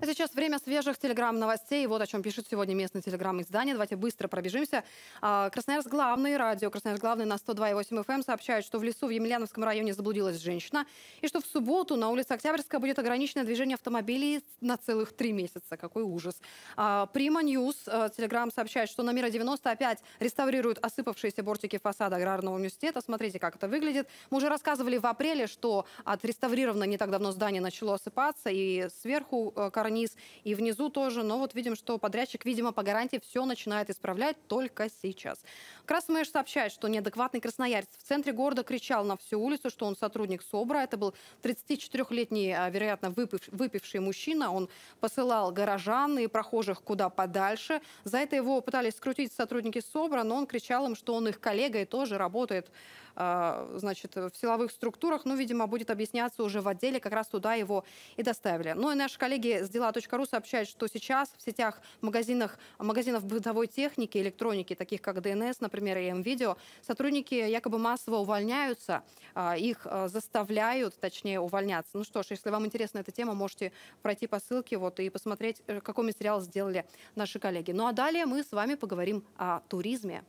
А сейчас время свежих телеграм-новостей. Вот о чем пишет сегодня местное телеграм-издание. Давайте быстро пробежимся. А, Красноярск главный радио. Красноярск главный на 102,8 FM эм сообщает, что в лесу в Емельяновском районе заблудилась женщина. И что в субботу на улице Октябрьская будет ограничено движение автомобилей на целых три месяца. Какой ужас. А, Прима Ньюс. Э, телеграм сообщает, что на Мира 90 опять реставрируют осыпавшиеся бортики фасада Аграрного университета. Смотрите, как это выглядит. Мы уже рассказывали в апреле, что отреставрировано не так давно здание начало осыпаться. И сверху э, коры карниз и внизу тоже. Но вот видим, что подрядчик, видимо, по гарантии все начинает исправлять только сейчас. Красмэш сообщает, что неадекватный красноярец в центре города кричал на всю улицу, что он сотрудник СОБРа. Это был 34-летний, а, вероятно, выпивший мужчина. Он посылал горожан и прохожих куда подальше. За это его пытались скрутить сотрудники СОБРа, но он кричал им, что он их коллега и тоже работает а, значит, в силовых структурах, ну, видимо, будет объясняться уже в отделе, как раз туда его и доставили. Ну и наши коллеги с дела.ру сообщают, что сейчас в сетях магазинах, магазинов бытовой техники, электроники, таких как ДНС, например, и МВидео, сотрудники якобы массово увольняются, а, их а, заставляют, точнее, увольняться. Ну что ж, если вам интересна эта тема, можете пройти по ссылке вот, и посмотреть, э, какой материал сделали наши коллеги. Ну а далее мы с вами поговорим о туризме.